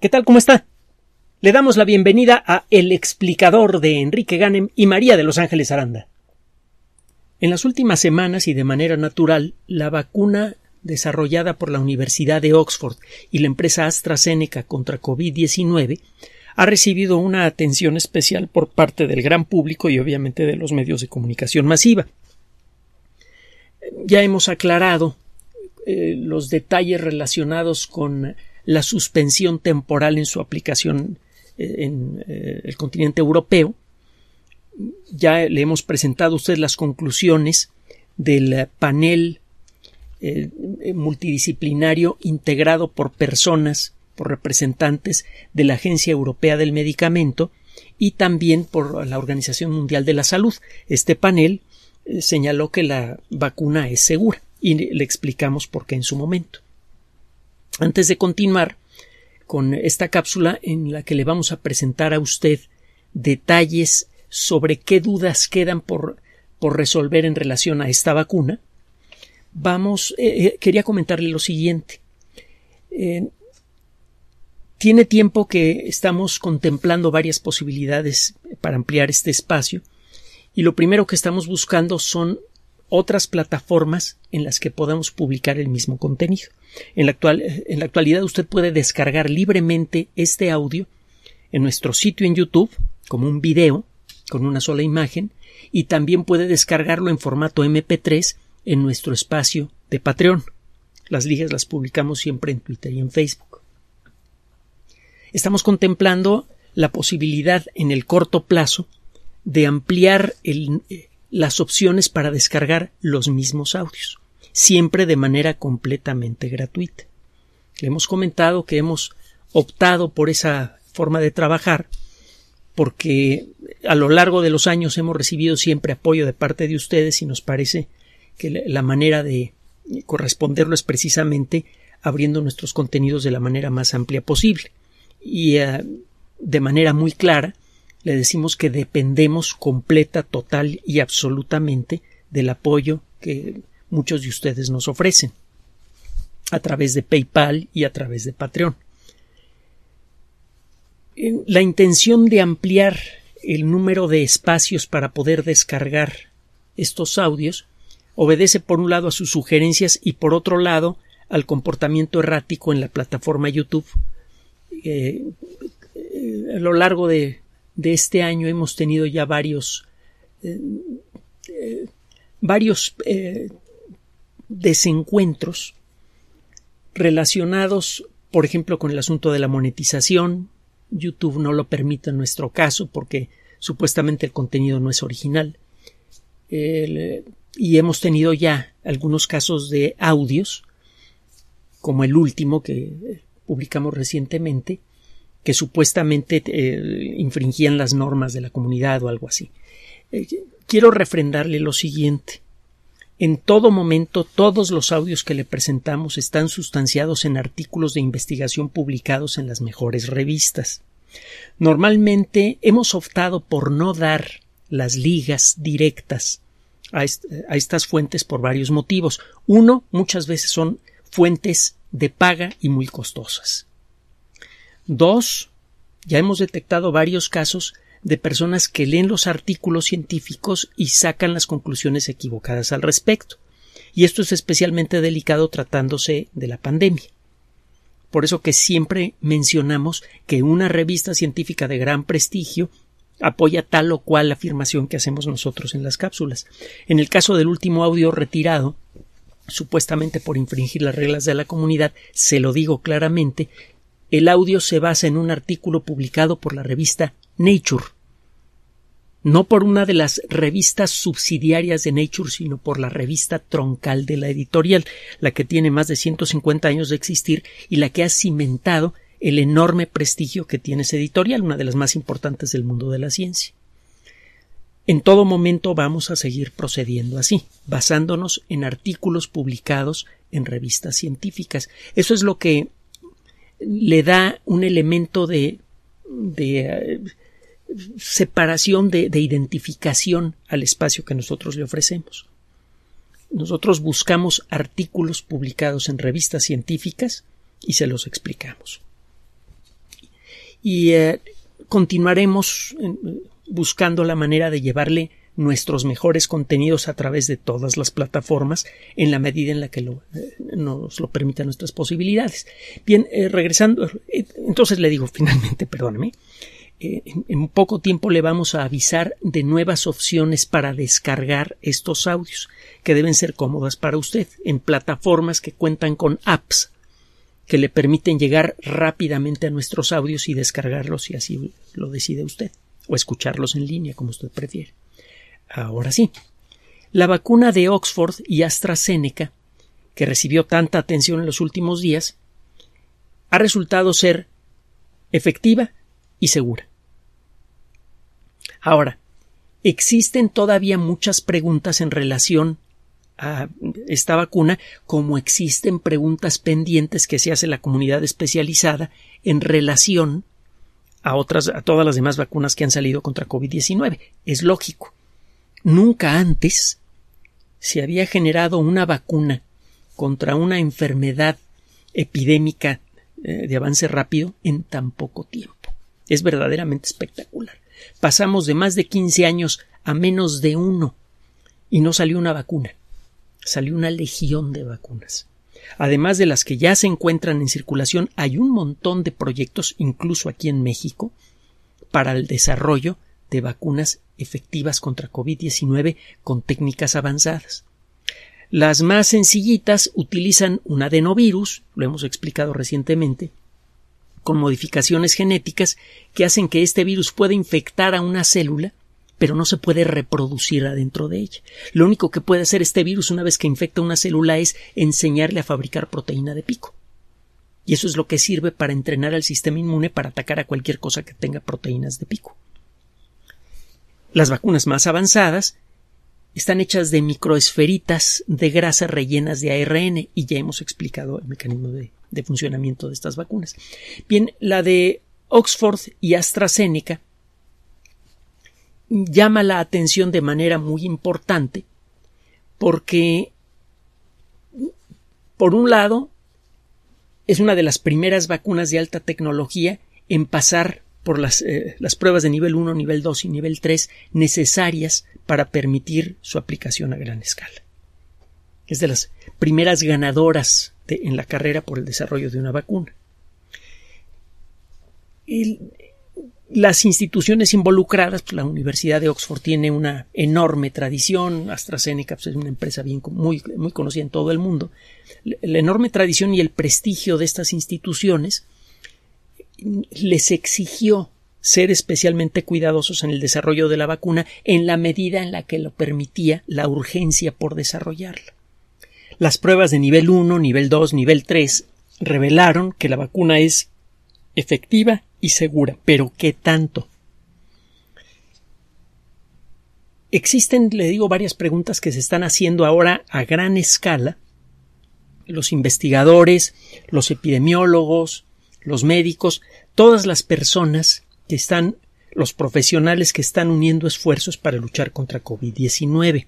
¿Qué tal? ¿Cómo está? Le damos la bienvenida a El explicador de Enrique Ganem y María de Los Ángeles Aranda. En las últimas semanas y de manera natural, la vacuna desarrollada por la Universidad de Oxford y la empresa AstraZeneca contra COVID-19 ha recibido una atención especial por parte del gran público y obviamente de los medios de comunicación masiva. Ya hemos aclarado eh, los detalles relacionados con la suspensión temporal en su aplicación eh, en eh, el continente europeo. Ya le hemos presentado a usted las conclusiones del panel eh, multidisciplinario integrado por personas, por representantes de la Agencia Europea del Medicamento y también por la Organización Mundial de la Salud. Este panel señaló que la vacuna es segura y le explicamos por qué en su momento. Antes de continuar con esta cápsula en la que le vamos a presentar a usted detalles sobre qué dudas quedan por, por resolver en relación a esta vacuna, vamos, eh, eh, quería comentarle lo siguiente. Eh, tiene tiempo que estamos contemplando varias posibilidades para ampliar este espacio y lo primero que estamos buscando son otras plataformas en las que podamos publicar el mismo contenido. En la, actual, eh, en la actualidad usted puede descargar libremente este audio en nuestro sitio en YouTube como un video con una sola imagen y también puede descargarlo en formato MP3 en nuestro espacio de Patreon. Las ligas las publicamos siempre en Twitter y en Facebook. Estamos contemplando la posibilidad en el corto plazo de ampliar el, eh, las opciones para descargar los mismos audios, siempre de manera completamente gratuita. Le hemos comentado que hemos optado por esa forma de trabajar porque a lo largo de los años hemos recibido siempre apoyo de parte de ustedes y nos parece que la manera de corresponderlo es precisamente abriendo nuestros contenidos de la manera más amplia posible y eh, de manera muy clara le decimos que dependemos completa, total y absolutamente del apoyo que muchos de ustedes nos ofrecen a través de PayPal y a través de Patreon. La intención de ampliar el número de espacios para poder descargar estos audios obedece por un lado a sus sugerencias y por otro lado al comportamiento errático en la plataforma YouTube eh, eh, a lo largo de de este año hemos tenido ya varios eh, eh, varios eh, desencuentros relacionados, por ejemplo, con el asunto de la monetización. YouTube no lo permite en nuestro caso porque supuestamente el contenido no es original. y hemos tenido ya algunos casos de audios, como el último que publicamos recientemente, que supuestamente eh, infringían las normas de la comunidad o algo así. Eh, quiero refrendarle lo siguiente. En todo momento todos los audios que le presentamos están sustanciados en artículos de investigación publicados en las mejores revistas. Normalmente hemos optado por no dar las ligas directas a, estas fuentes por varios motivos. Uno, muchas veces son fuentes de paga y muy costosas. Dos, ya hemos detectado varios casos de personas que leen los artículos científicos y sacan las conclusiones equivocadas al respecto. Y esto es especialmente delicado tratándose de la pandemia. Por eso que siempre mencionamos que una revista científica de gran prestigio apoya tal o cual afirmación que hacemos nosotros en las cápsulas. En el caso del último audio retirado, supuestamente por infringir las reglas de la comunidad, se lo digo claramente, el audio se basa en un artículo publicado por la revista Nature, no por una de las revistas subsidiarias de Nature, sino por la revista troncal de la editorial, la que tiene más de 150 años de existir y la que ha cimentado el enorme prestigio que tiene esa editorial, una de las más importantes del mundo de la ciencia. En todo momento vamos a seguir procediendo así, basándonos en artículos publicados en revistas científicas. Eso es lo que le da un elemento de, eh, separación, de, identificación al espacio que nosotros le ofrecemos. Nosotros buscamos artículos publicados en revistas científicas y se los explicamos. Y eh, continuaremos eh, buscando la manera de llevarle nuestros mejores contenidos a través de todas las plataformas en la medida en la que eh, nos lo permitan nuestras posibilidades. Bien, eh, regresando, eh, entonces le digo finalmente, perdóneme, en, en poco tiempo le vamos a avisar de nuevas opciones para descargar estos audios, que deben ser cómodas para usted, en plataformas que cuentan con apps que le permiten llegar rápidamente a nuestros audios y descargarlos si así lo decide usted, o escucharlos en línea, como usted prefiere. Ahora sí. La vacuna de Oxford y AstraZeneca, que recibió tanta atención en los últimos días, ha resultado ser efectiva y segura. Ahora, existen todavía muchas preguntas en relación a esta vacuna, como existen preguntas pendientes que se hace la comunidad especializada en relación a otras, a todas las demás vacunas que han salido contra COVID-19. Es lógico. Nunca antes se había generado una vacuna contra una enfermedad epidémica eh, de avance rápido en tan poco tiempo. Es verdaderamente espectacular. Pasamos de más de 15 años a menos de uno y no salió una vacuna, salió una legión de vacunas. Además de las que ya se encuentran en circulación, hay un montón de proyectos, incluso aquí en México, para el desarrollo de vacunas efectivas contra COVID-19 con técnicas avanzadas. Las más sencillitas utilizan un adenovirus, lo hemos explicado recientemente, con modificaciones genéticas que hacen que este virus pueda infectar a una célula, pero no se puede reproducir adentro de ella. Lo único que puede hacer este virus una vez que infecta una célula es enseñarle a fabricar proteína de pico. Y eso es lo que sirve para entrenar al sistema inmune para atacar a cualquier cosa que tenga proteínas de pico. Las vacunas más avanzadas están hechas de microesferitas de grasa rellenas de ARN y ya hemos explicado el mecanismo de, funcionamiento de estas vacunas. Bien, la de Oxford y AstraZeneca llama la atención de manera muy importante porque, por un lado, es una de las primeras vacunas de alta tecnología en pasar por eh, las, pruebas de nivel 1, nivel 2 y nivel 3 necesarias para permitir su aplicación a gran escala. Es de las primeras ganadoras en la carrera por el desarrollo de una vacuna. las instituciones involucradas, pues la Universidad de Oxford tiene una enorme tradición, AstraZeneca pues, es una empresa muy, muy conocida en todo el mundo, la enorme tradición y el prestigio de estas instituciones les exigió ser especialmente cuidadosos en el desarrollo de la vacuna en la medida en la que lo permitía la urgencia por desarrollarla. Las pruebas de nivel 1, nivel 2, nivel 3 revelaron que la vacuna es efectiva y segura, pero ¿qué tanto? Existen, le digo, varias preguntas que se están haciendo ahora a gran escala. Los investigadores, los epidemiólogos, los médicos, todas las personas que están, los profesionales que están uniendo esfuerzos para luchar contra COVID-19.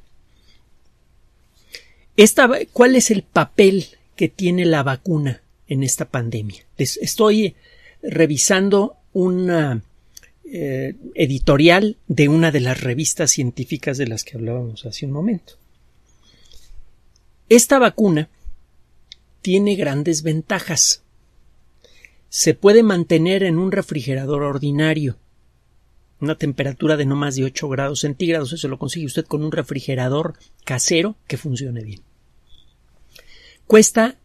¿Cuál es el papel que tiene la vacuna en esta pandemia? Estoy revisando una eh, editorial de una de las revistas científicas de las que hablábamos hace un momento. Esta vacuna tiene grandes ventajas se puede mantener en un refrigerador ordinario. Una temperatura de no más de 8 grados centígrados, eso lo consigue usted con un refrigerador casero que funcione bien. Cuesta,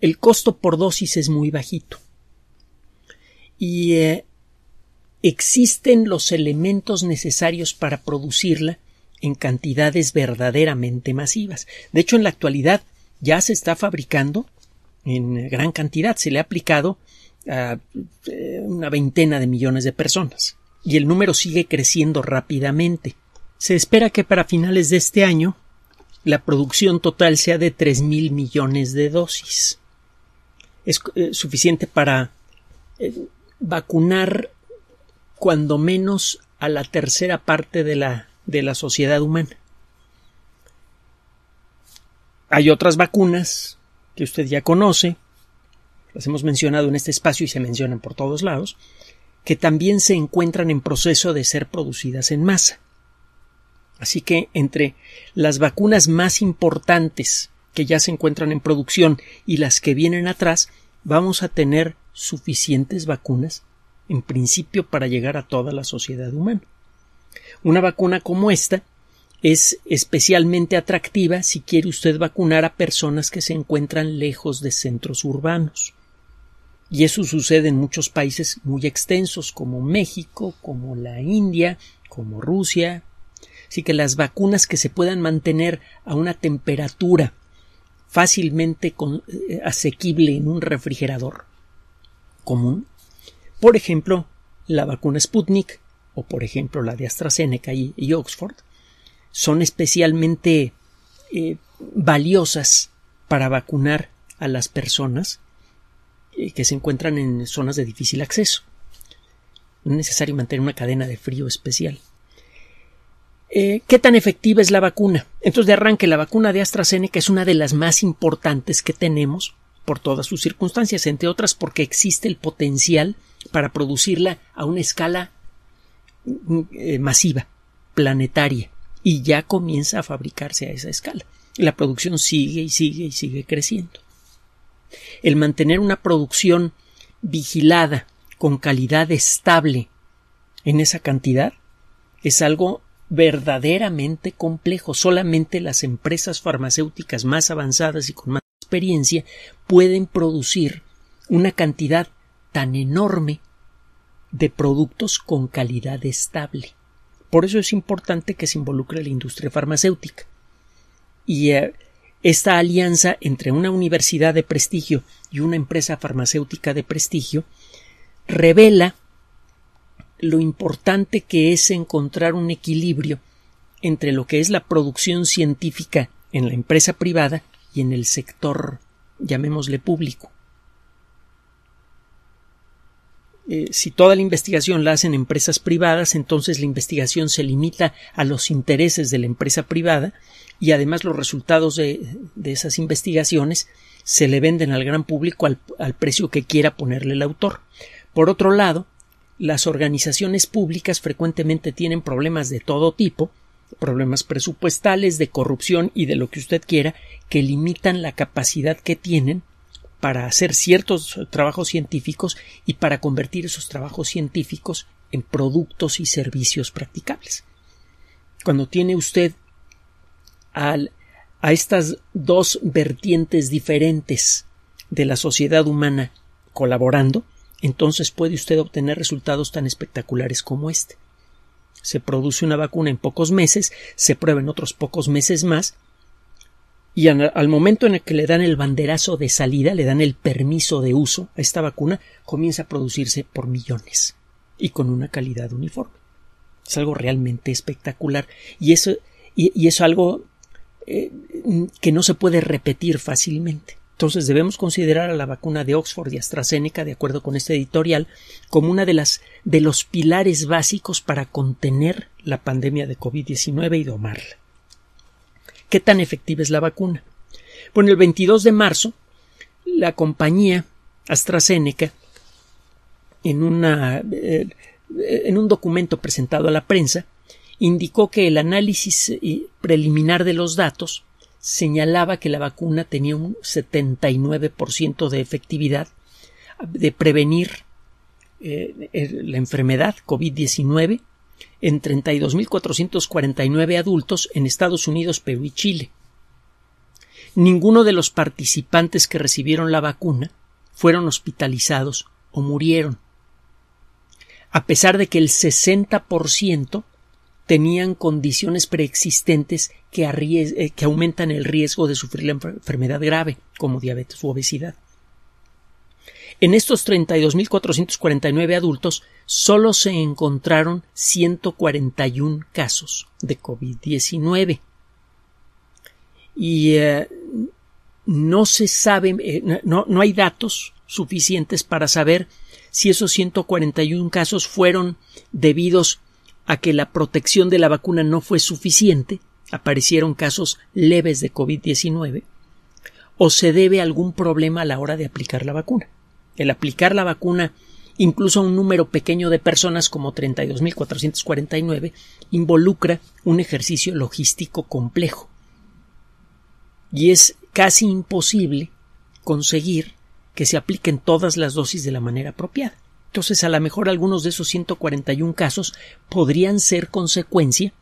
el costo por dosis es muy bajito. Y eh, existen los elementos necesarios para producirla en cantidades verdaderamente masivas. De hecho, en la actualidad ya se está fabricando en gran cantidad, se le ha aplicado a eh, una veintena de millones de personas y el número sigue creciendo rápidamente. Se espera que para finales de este año la producción total sea de tres mil millones de dosis. Es eh, suficiente para eh, vacunar cuando menos a la tercera parte de la, de la sociedad humana. Hay otras vacunas que usted ya conoce, las hemos mencionado en este espacio y se mencionan por todos lados, que también se encuentran en proceso de ser producidas en masa. Así que entre las vacunas más importantes que ya se encuentran en producción y las que vienen atrás, vamos a tener suficientes vacunas en principio para llegar a toda la sociedad humana. Una vacuna como esta es especialmente atractiva si quiere usted vacunar a personas que se encuentran lejos de centros urbanos. Y eso sucede en muchos países muy extensos como México, como la India, como Rusia. Así que las vacunas que se puedan mantener a una temperatura fácilmente eh, asequible en un refrigerador común. Por ejemplo, la vacuna Sputnik o por ejemplo la de AstraZeneca y Oxford son especialmente eh, valiosas para vacunar a las personas eh, que se encuentran en zonas de difícil acceso. No es necesario mantener una cadena de frío especial. Eh, ¿Qué tan efectiva es la vacuna? Entonces, de arranque, la vacuna de AstraZeneca es una de las más importantes que tenemos por todas sus circunstancias, entre otras porque existe el potencial para producirla a una escala mm, masiva, planetaria y ya comienza a fabricarse a esa escala. La producción sigue y sigue y sigue creciendo. El mantener una producción vigilada, con calidad estable, en esa cantidad, es algo verdaderamente complejo. Solamente las empresas farmacéuticas más avanzadas y con más experiencia pueden producir una cantidad tan enorme de productos con calidad estable. Por eso es importante que se involucre la industria farmacéutica. Y eh, esta alianza entre una universidad de prestigio y una empresa farmacéutica de prestigio revela lo importante que es encontrar un equilibrio entre lo que es la producción científica en la empresa privada y en el sector, llamémosle público. Eh, si toda la investigación la hacen empresas privadas, entonces la investigación se limita a los intereses de la empresa privada y además los resultados de, esas investigaciones se le venden al gran público al precio que quiera ponerle el autor. Por otro lado, las organizaciones públicas frecuentemente tienen problemas de todo tipo, problemas presupuestales, de corrupción y de lo que usted quiera, que limitan la capacidad que tienen para hacer ciertos trabajos científicos y para convertir esos trabajos científicos en productos y servicios practicables. Cuando tiene usted a estas dos vertientes diferentes de la sociedad humana colaborando, entonces puede usted obtener resultados tan espectaculares como este. Se produce una vacuna en pocos meses, se prueba en otros pocos meses más, y al, momento en el que le dan el banderazo de salida, le dan el permiso de uso a esta vacuna, comienza a producirse por millones y con una calidad uniforme. Es algo realmente espectacular y eso, y, eso es algo eh, que no se puede repetir fácilmente. Entonces debemos considerar a la vacuna de Oxford y AstraZeneca, de acuerdo con este editorial, como una de las de los pilares básicos para contener la pandemia de COVID-19 y domarla qué tan efectiva es la vacuna. Bueno, el 22 de marzo, la compañía AstraZeneca, eh, en, un documento presentado a la prensa, indicó que el análisis eh, preliminar de los datos señalaba que la vacuna tenía un 79% de efectividad de prevenir eh, la enfermedad COVID-19 en 32.449 adultos en Estados Unidos, Perú y Chile. Ninguno de los participantes que recibieron la vacuna fueron hospitalizados o murieron, a pesar de que el 60% tenían condiciones preexistentes eh, que, aumentan el riesgo de sufrir la enfermedad grave, como diabetes u obesidad. En estos 32.449 adultos solo se encontraron 141 casos de COVID-19 y eh, no se sabe, eh, no, no hay datos suficientes para saber si esos 141 casos fueron debidos a que la protección de la vacuna no fue suficiente, aparecieron casos leves de COVID-19, o se debe a algún problema a la hora de aplicar la vacuna el aplicar la vacuna incluso a un número pequeño de personas como 32.449, involucra un ejercicio logístico complejo. Y es casi imposible conseguir que se apliquen todas las dosis de la manera apropiada. Entonces, a lo mejor algunos de esos 141 casos podrían ser consecuencia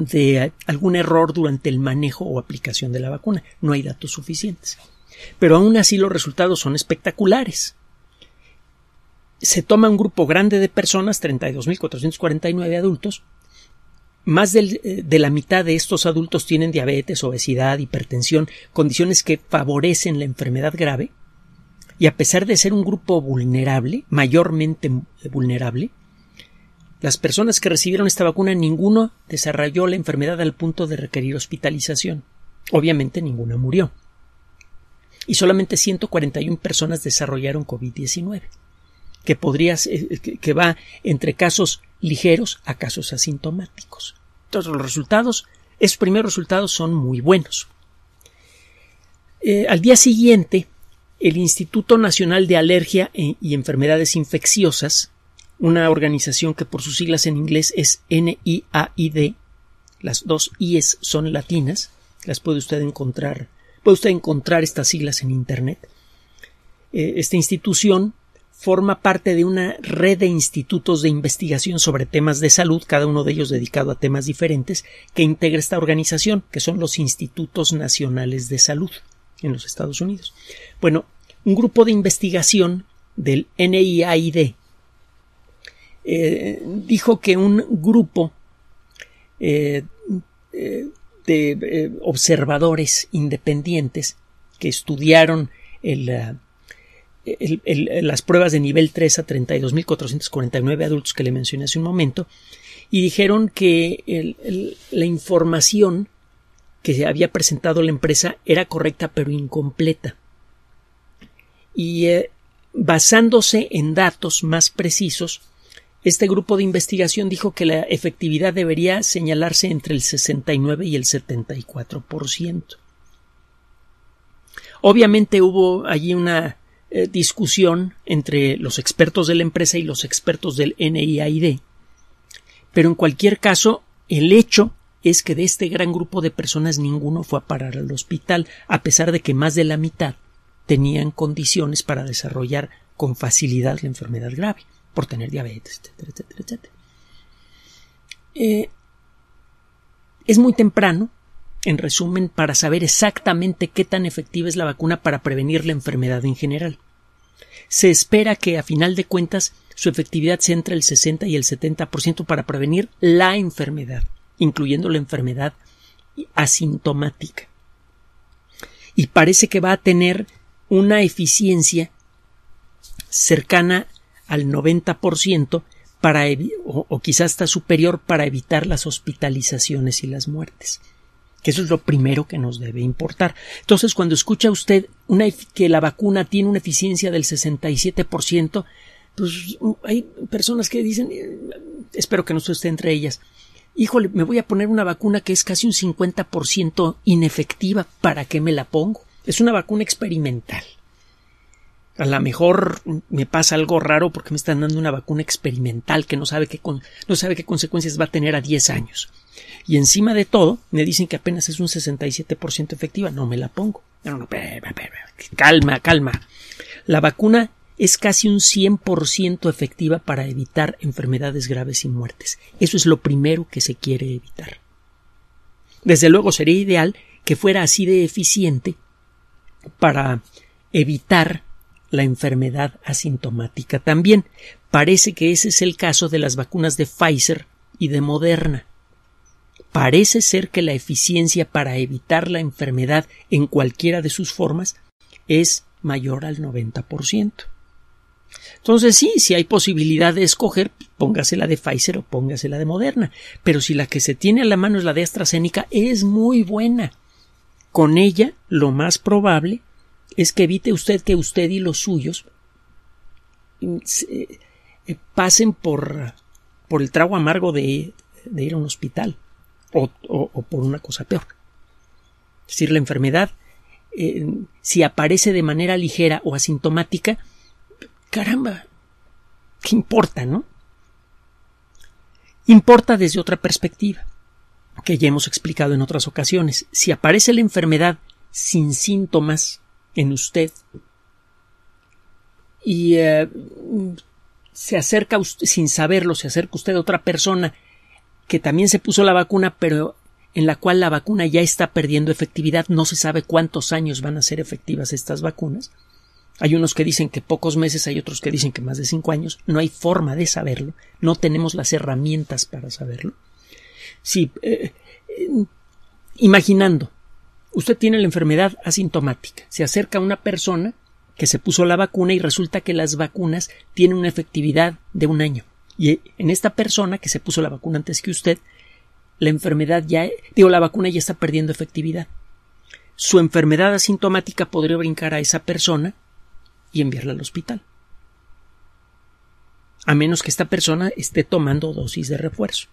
de algún error durante el manejo o aplicación de la vacuna. No hay datos suficientes. Pero aún así los resultados son espectaculares. Se toma un grupo grande de personas, 32.449 adultos, más eh, de la mitad de estos adultos tienen diabetes, obesidad, hipertensión, condiciones que favorecen la enfermedad grave, y a pesar de ser un grupo vulnerable, mayormente eh, vulnerable, las personas que recibieron esta vacuna ninguno desarrolló la enfermedad al punto de requerir hospitalización. Obviamente ninguno murió y solamente 141 personas desarrollaron COVID-19, eh, que, que va entre casos ligeros a casos asintomáticos. Entonces los resultados, esos primeros resultados son muy buenos. Eh, al día siguiente, el Instituto Nacional de Alergia eh, y Enfermedades Infecciosas, una organización que por sus siglas en inglés es NIAID, las dos I's son latinas, las puede usted encontrar Puede usted encontrar estas siglas en Internet. Eh, esta institución forma parte de una red de institutos de investigación sobre temas de salud, cada uno de ellos dedicado a temas diferentes, que integra esta organización, que son los Institutos Nacionales de Salud en los Estados Unidos. Bueno, un grupo de investigación del NIAID eh, dijo que un grupo eh, de eh, observadores independientes que estudiaron eh, las pruebas de nivel 3 a 32.449 adultos que le mencioné hace un momento y dijeron que la información que había presentado la empresa era correcta pero incompleta. Y eh, basándose en datos más precisos, este grupo de investigación dijo que la efectividad debería señalarse entre el 69 y el 74%. Obviamente hubo allí una eh, discusión entre los expertos de la empresa y los expertos del NIAID. Pero en cualquier caso, el hecho es que de este gran grupo de personas ninguno fue a parar al hospital, a pesar de que más de la mitad tenían condiciones para desarrollar con facilidad la enfermedad grave por tener diabetes, etcétera, etcétera, etcétera. Eh, es muy temprano, en resumen, para saber exactamente qué tan efectiva es la vacuna para prevenir la enfermedad en general. Se espera que, a final de cuentas, su efectividad sea entre el 60 y el 70% para prevenir la enfermedad, incluyendo la enfermedad asintomática. Y parece que va a tener una eficiencia cercana al 90% para o, quizás está superior para evitar las hospitalizaciones y las muertes. Que eso es lo primero que nos debe importar. Entonces, cuando escucha usted una, que la vacuna tiene una eficiencia del 67%, pues hay personas que dicen, eh, espero que no esté entre ellas, híjole, me voy a poner una vacuna que es casi un 50% inefectiva, ¿para qué me la pongo? Es una vacuna experimental a lo mejor me pasa algo raro porque me están dando una vacuna experimental que no sabe qué, no sabe qué consecuencias va a tener a 10 años. Y encima de todo, me dicen que apenas es un 67% efectiva. No me la pongo. calma, calma. La vacuna es casi un 100% efectiva para evitar enfermedades graves y muertes. Eso es lo primero que se quiere evitar. Desde luego sería ideal que fuera así de eficiente para evitar la enfermedad asintomática también. Parece que ese es el caso de las vacunas de Pfizer y de Moderna. Parece ser que la eficiencia para evitar la enfermedad en cualquiera de sus formas es mayor al 90%. Entonces sí, si hay posibilidad de escoger, póngase la de Pfizer o póngase la de Moderna, pero si la que se tiene a la mano es la de AstraZeneca, es muy buena. Con ella, lo más probable es que evite usted que usted y los suyos mm, eh, pasen por, por el trago amargo de, de ir a un hospital o, o, por una cosa peor. Es decir, la enfermedad, eh, si aparece de manera ligera o asintomática, caramba, ¿qué importa, no? Importa desde otra perspectiva, que ya hemos explicado en otras ocasiones. Si aparece la enfermedad sin síntomas, en usted y eh, se acerca usted, sin saberlo, se acerca usted a otra persona que también se puso la vacuna, pero en la cual la vacuna ya está perdiendo efectividad, no se sabe cuántos años van a ser efectivas estas vacunas. Hay unos que dicen que pocos meses, hay otros que dicen que más de cinco años. No hay forma de saberlo. No tenemos las herramientas para saberlo. sí eh, eh, imaginando, Usted tiene la enfermedad asintomática. Se acerca una persona que se puso la vacuna y resulta que las vacunas tienen una efectividad de un año. Y en esta persona que se puso la vacuna antes que usted, la enfermedad ya, digo, la vacuna ya está perdiendo efectividad. Su enfermedad asintomática podría brincar a esa persona y enviarla al hospital. A menos que esta persona esté tomando dosis de refuerzo.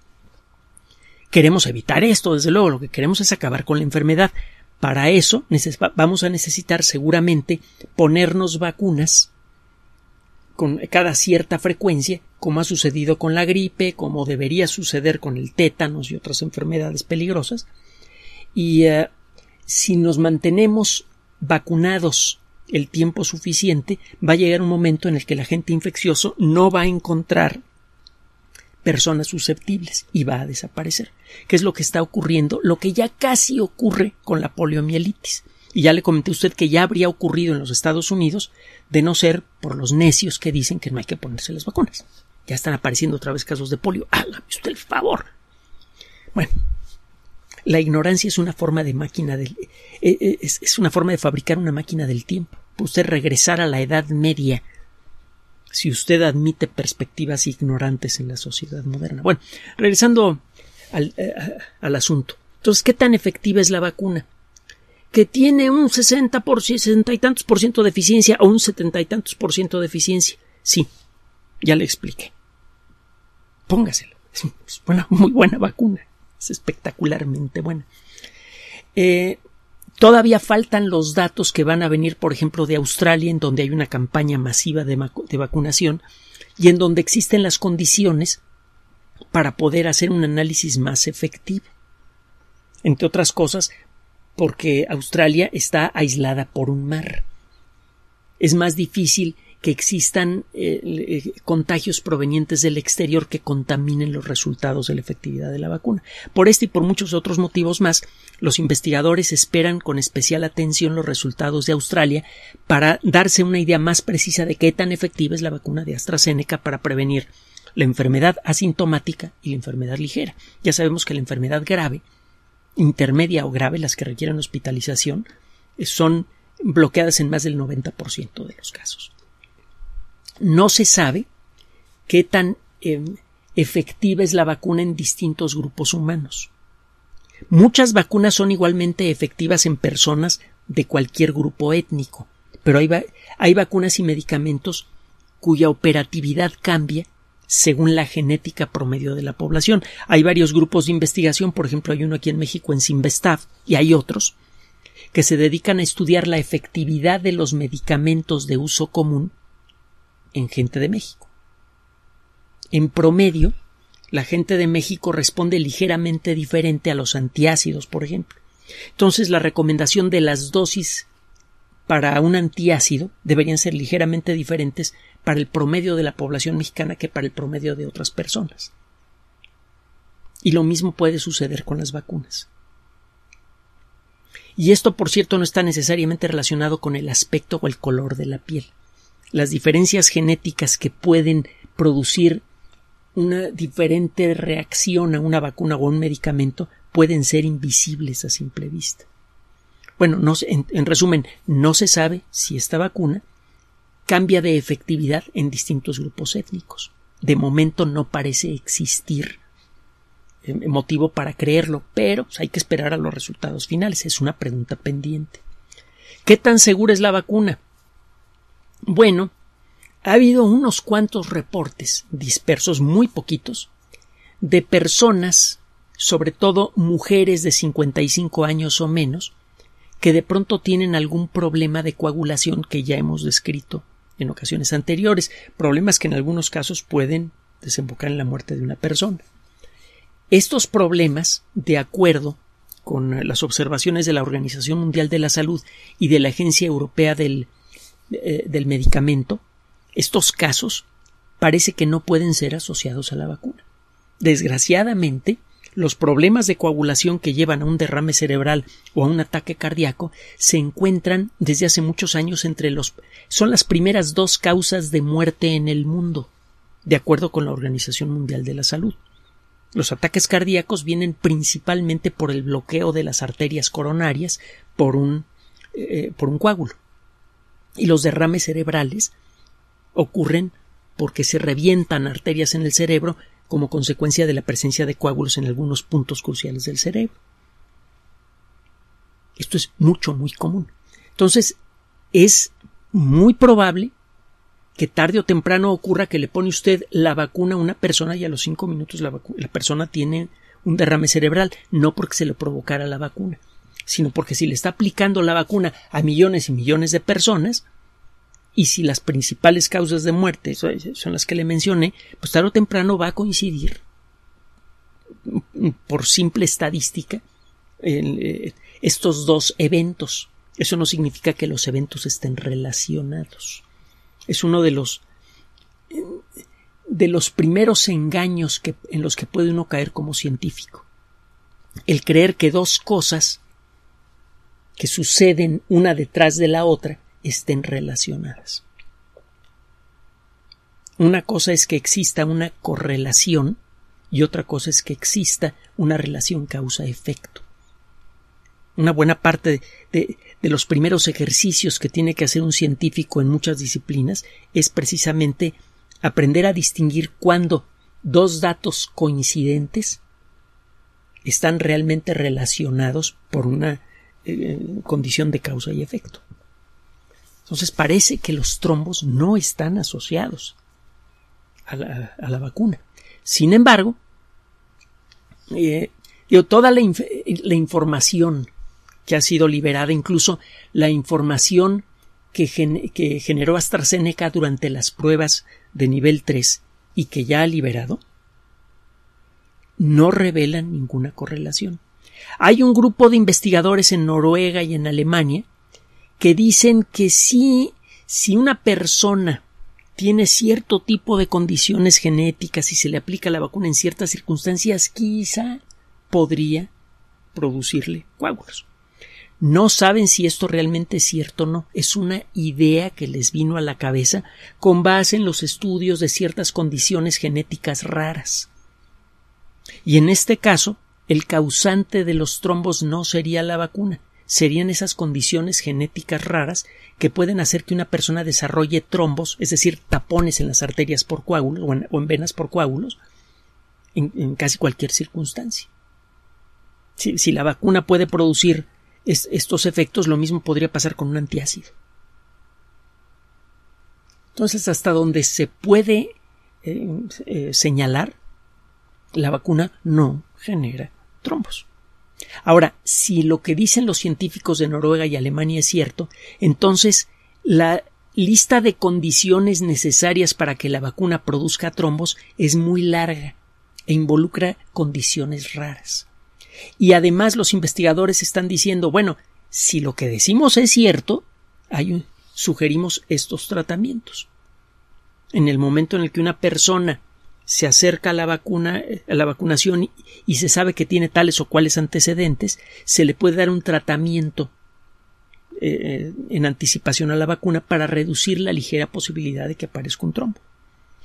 Queremos evitar esto, desde luego, lo que queremos es acabar con la enfermedad. Para eso vamos a necesitar seguramente ponernos vacunas con cada cierta frecuencia, como ha sucedido con la gripe, como debería suceder con el tétanos y otras enfermedades peligrosas. Y eh, si nos mantenemos vacunados el tiempo suficiente, va a llegar un momento en el que el agente infeccioso no va a encontrar personas susceptibles y va a desaparecer, ¿Qué es lo que está ocurriendo, lo que ya casi ocurre con la poliomielitis. Y ya le comenté a usted que ya habría ocurrido en los Estados Unidos de no ser por los necios que dicen que no hay que ponerse las vacunas. Ya están apareciendo otra vez casos de polio. Hágame usted el favor. Bueno, la ignorancia es una forma de máquina del, eh, eh, es, es una forma de fabricar una máquina del tiempo. usted regresar a la Edad Media si usted admite perspectivas ignorantes en la sociedad moderna. Bueno, regresando al, eh, asunto. Entonces, ¿qué tan efectiva es la vacuna? Que tiene un 60 por 60 y tantos por ciento de eficiencia o un 70 y tantos por ciento de eficiencia. Sí, ya le expliqué. Póngaselo. Es una muy buena vacuna. Es espectacularmente buena. Eh, Todavía faltan los datos que van a venir, por ejemplo, de Australia, en donde hay una campaña masiva de, vacunación y en donde existen las condiciones para poder hacer un análisis más efectivo. Entre otras cosas, porque Australia está aislada por un mar. Es más difícil que existan eh, eh, contagios provenientes del exterior que contaminen los resultados de la efectividad de la vacuna. Por este y por muchos otros motivos más, los investigadores esperan con especial atención los resultados de Australia para darse una idea más precisa de qué tan efectiva es la vacuna de AstraZeneca para prevenir la enfermedad asintomática y la enfermedad ligera. Ya sabemos que la enfermedad grave, intermedia o grave, las que requieren hospitalización, son bloqueadas en más del 90% de los casos. No se sabe qué tan em, efectiva es la vacuna en distintos grupos humanos. Muchas vacunas son igualmente efectivas en personas de cualquier grupo étnico, pero hay, hay vacunas y medicamentos cuya operatividad cambia según la genética promedio de la población. Hay varios grupos de investigación, por ejemplo, hay uno aquí en México en Simvestav y hay otros que se dedican a estudiar la efectividad de los medicamentos de uso común en gente de México. En promedio, la gente de México responde ligeramente diferente a los antiácidos, por ejemplo. Entonces, la recomendación de las dosis para un antiácido deberían ser ligeramente diferentes para el promedio de la población mexicana que para el promedio de otras personas. Y lo mismo puede suceder con las vacunas. Y esto, por cierto, no está necesariamente relacionado con el aspecto o el color de la piel las diferencias genéticas que pueden producir una diferente reacción a una vacuna o un medicamento pueden ser invisibles a simple vista. Bueno, en, en resumen, no se sabe si esta vacuna cambia de efectividad en distintos grupos étnicos. De momento no parece existir eh, motivo para creerlo, pero pues, hay que esperar a los resultados finales. Es una pregunta pendiente. ¿Qué tan segura es la vacuna? Bueno, ha habido unos cuantos reportes dispersos, muy poquitos, de personas, sobre todo mujeres de 55 años o menos, que de pronto tienen algún problema de coagulación que ya hemos descrito en ocasiones anteriores, problemas que en algunos casos pueden desembocar en la muerte de una persona. Estos problemas, de acuerdo con las observaciones de la Organización Mundial de la Salud y de la Agencia Europea del eh, del medicamento, estos casos parece que no pueden ser asociados a la vacuna. Desgraciadamente, los problemas de coagulación que llevan a un derrame cerebral o a un ataque cardíaco se encuentran desde hace muchos años entre los son las primeras dos causas de muerte en el mundo, de acuerdo con la Organización Mundial de la Salud. Los ataques cardíacos vienen principalmente por el bloqueo de las arterias coronarias por un, eh, por un coágulo y los derrames cerebrales ocurren porque se revientan arterias en el cerebro como consecuencia de la presencia de coágulos en algunos puntos cruciales del cerebro. Esto es mucho, muy común. Entonces, es muy probable que tarde o temprano ocurra que le pone usted la vacuna a una persona y a los cinco minutos la, persona tiene un derrame cerebral, no porque se lo provocara la vacuna sino porque si le está aplicando la vacuna a millones y millones de personas, y si las principales causas de muerte son las que le mencioné, pues tarde o temprano va a coincidir por simple estadística eh, estos dos eventos. Eso no significa que los eventos estén relacionados. Es uno de los de los primeros engaños en los que puede uno caer como científico. El creer que dos cosas que suceden una detrás de la otra estén relacionadas. Una cosa es que exista una correlación y otra cosa es que exista una relación causa-efecto. Una buena parte de, de, los primeros ejercicios que tiene que hacer un científico en muchas disciplinas es precisamente aprender a distinguir cuándo dos datos coincidentes están realmente relacionados por una eh, condición de causa y efecto. Entonces parece que los trombos no están asociados a la, vacuna. Sin embargo, eh, toda la, información que ha sido liberada, incluso la información que, que, generó AstraZeneca durante las pruebas de nivel 3 y que ya ha liberado, no revelan ninguna correlación. Hay un grupo de investigadores en Noruega y en Alemania que dicen que si, si una persona tiene cierto tipo de condiciones genéticas y se le aplica la vacuna en ciertas circunstancias, quizá podría producirle coágulos. No saben si esto realmente es cierto o no. Es una idea que les vino a la cabeza con base en los estudios de ciertas condiciones genéticas raras. Y en este caso, el causante de los trombos no sería la vacuna, serían esas condiciones genéticas raras que pueden hacer que una persona desarrolle trombos, es decir, tapones en las arterias por coágulos o en, venas por coágulos, en, casi cualquier circunstancia. Si, la vacuna puede producir estos efectos, lo mismo podría pasar con un antiácido. Entonces, hasta donde se puede eh, eh, señalar, la vacuna no genera trombos. Ahora, si lo que dicen los científicos de Noruega y Alemania es cierto, entonces la lista de condiciones necesarias para que la vacuna produzca trombos es muy larga e involucra condiciones raras. Y además los investigadores están diciendo, bueno, si lo que decimos es cierto, sugerimos estos tratamientos. En el momento en el que una persona se acerca a la vacuna, a eh, la vacunación y se sabe que tiene tales o cuales antecedentes, se le puede dar un tratamiento eh, eh, en anticipación a la vacuna para reducir la ligera posibilidad de que aparezca un trombo.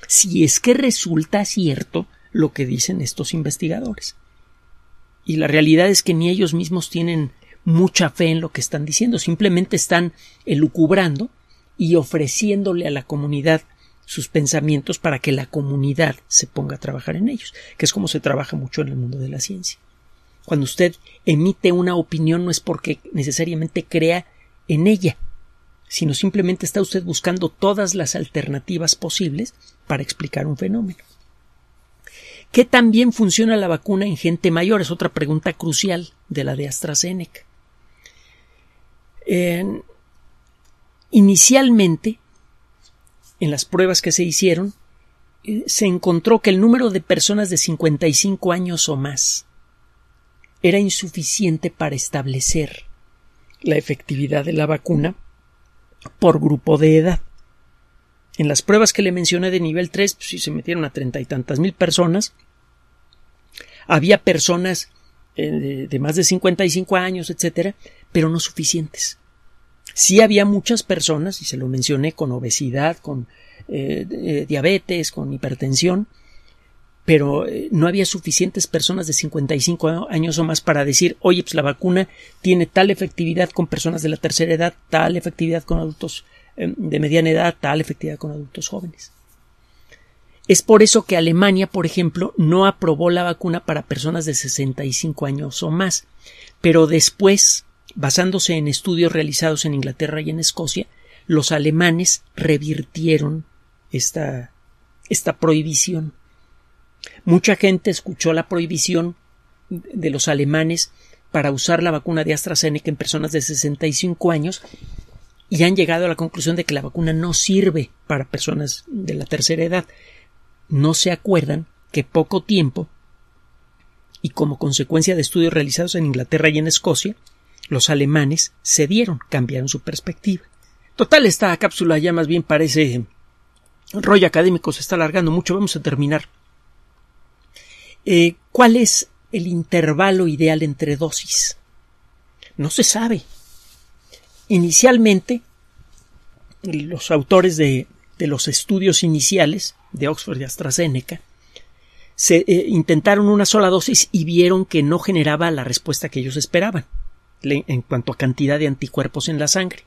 Si es que resulta cierto lo que dicen estos investigadores. Y la realidad es que ni ellos mismos tienen mucha fe en lo que están diciendo, simplemente están elucubrando y ofreciéndole a la comunidad sus pensamientos para que la comunidad se ponga a trabajar en ellos, que es como se trabaja mucho en el mundo de la ciencia. Cuando usted emite una opinión no es porque necesariamente crea en ella, sino simplemente está usted buscando todas las alternativas posibles para explicar un fenómeno. ¿Qué tan bien funciona la vacuna en gente mayor? Es otra pregunta crucial de la de AstraZeneca. inicialmente, en las pruebas que se hicieron, eh, se encontró que el número de personas de 55 años o más era insuficiente para establecer la efectividad de la vacuna por grupo de edad. En las pruebas que le mencioné de nivel 3, pues, si se metieron a treinta y tantas mil personas, había personas eh, de, más de 55 años, etcétera, pero no suficientes sí había muchas personas, y se lo mencioné, con obesidad, con eh, eh, diabetes, con hipertensión, pero eh, no había suficientes personas de 55 años o más para decir, oye, pues la vacuna tiene tal efectividad con personas de la tercera edad, tal efectividad con adultos de mediana edad, tal efectividad con adultos jóvenes. Es por eso que Alemania, por ejemplo, no aprobó la vacuna para personas de 65 años o más, pero después Basándose en estudios realizados en Inglaterra y en Escocia, los alemanes revirtieron esta, esta prohibición. Mucha gente escuchó la prohibición de los alemanes para usar la vacuna de AstraZeneca en personas de 65 años y han llegado a la conclusión de que la vacuna no sirve para personas de la tercera edad. No se acuerdan que poco tiempo y como consecuencia de estudios realizados en Inglaterra y en Escocia, los alemanes cedieron, cambiaron su perspectiva. Total, esta cápsula ya más bien parece rollo académico, se está alargando mucho, vamos a terminar. Eh, ¿Cuál es el intervalo ideal entre dosis? No se sabe. Inicialmente, los autores de, los estudios iniciales de Oxford y AstraZeneca se eh, intentaron una sola dosis y vieron que no generaba la respuesta que ellos esperaban en cuanto a cantidad de anticuerpos en la sangre.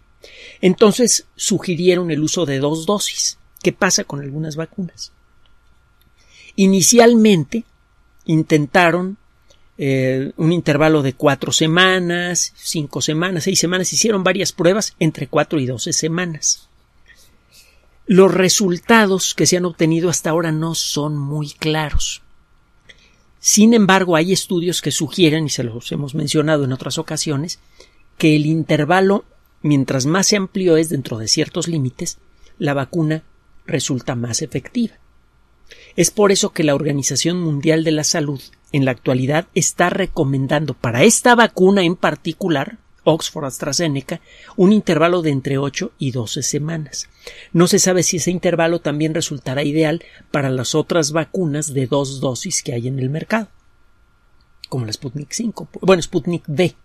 Entonces sugirieron el uso de dos dosis, ¿Qué pasa con algunas vacunas. Inicialmente intentaron eh, un intervalo de cuatro semanas, cinco semanas, seis semanas, hicieron varias pruebas entre cuatro y doce semanas. Los resultados que se han obtenido hasta ahora no son muy claros. Sin embargo, hay estudios que sugieren, y se los hemos mencionado en otras ocasiones, que el intervalo, mientras más se amplio es dentro de ciertos límites, la vacuna resulta más efectiva. Es por eso que la Organización Mundial de la Salud en la actualidad está recomendando para esta vacuna en particular Oxford AstraZeneca un intervalo de entre 8 y 12 semanas. No se sabe si ese intervalo también resultará ideal para las otras vacunas de dos dosis que hay en el mercado, como la Sputnik 5, bueno, Sputnik V.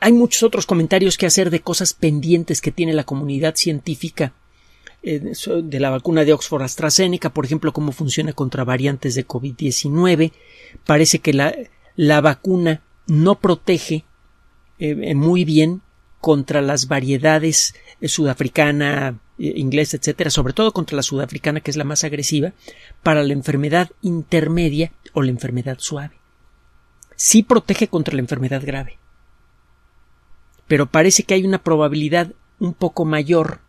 hay muchos otros comentarios que hacer de cosas pendientes que tiene la comunidad científica de la vacuna de Oxford AstraZeneca, por ejemplo, cómo funciona contra variantes de COVID-19. Parece que la, vacuna no protege eh, eh, muy bien contra las variedades eh, sudafricana, inglesa, etcétera, sobre todo contra la sudafricana, que es la más agresiva, para la enfermedad intermedia o la enfermedad suave. Sí protege contra la enfermedad grave. Pero parece que hay una probabilidad un poco mayor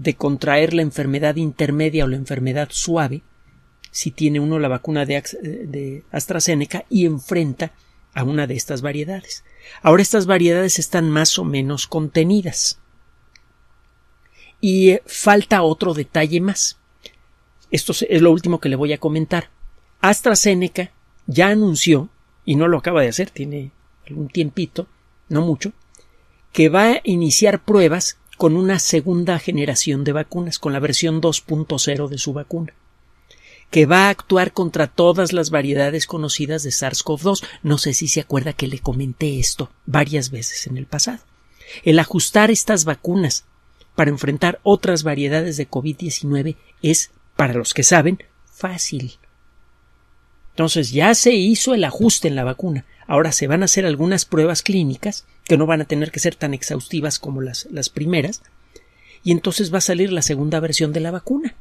de contraer la enfermedad intermedia o la enfermedad suave si tiene uno la vacuna eh, de, AstraZeneca y enfrenta a una de estas variedades. Ahora estas variedades están más o menos contenidas. Y eh, falta otro detalle más. Esto es lo último que le voy a comentar. AstraZeneca ya anunció, y no lo acaba de hacer, tiene algún tiempito, no mucho, que va a iniciar pruebas con una segunda generación de vacunas, con la versión 2.0 de su vacuna, que va a actuar contra todas las variedades conocidas de SARS-CoV-2. No sé si se acuerda que le comenté esto varias veces en el pasado. El ajustar estas vacunas para enfrentar otras variedades de COVID-19 es, para los que saben, fácil. Entonces ya se hizo el ajuste en la vacuna. Ahora se van a hacer algunas pruebas clínicas que no van a tener que ser tan exhaustivas como las, primeras, y entonces va a salir la segunda versión de la vacuna.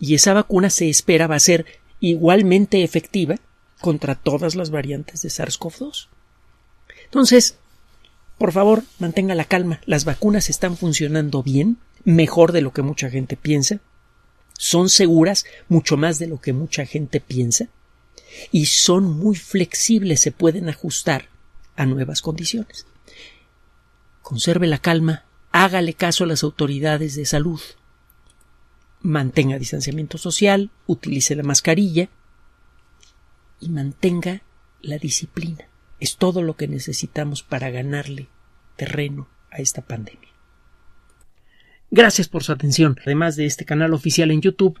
Y esa vacuna se espera va a ser igualmente efectiva contra todas las variantes de SARS-CoV-2. Entonces, por favor, mantenga la calma. Las vacunas están funcionando bien, mejor de lo que mucha gente piensa. Son seguras mucho más de lo que mucha gente piensa. Y son muy flexibles, se pueden ajustar a nuevas condiciones. Conserve la calma, hágale caso a las autoridades de salud, mantenga distanciamiento social, utilice la mascarilla y mantenga la disciplina. Es todo lo que necesitamos para ganarle terreno a esta pandemia. Gracias por su atención. Además de este canal oficial en YouTube,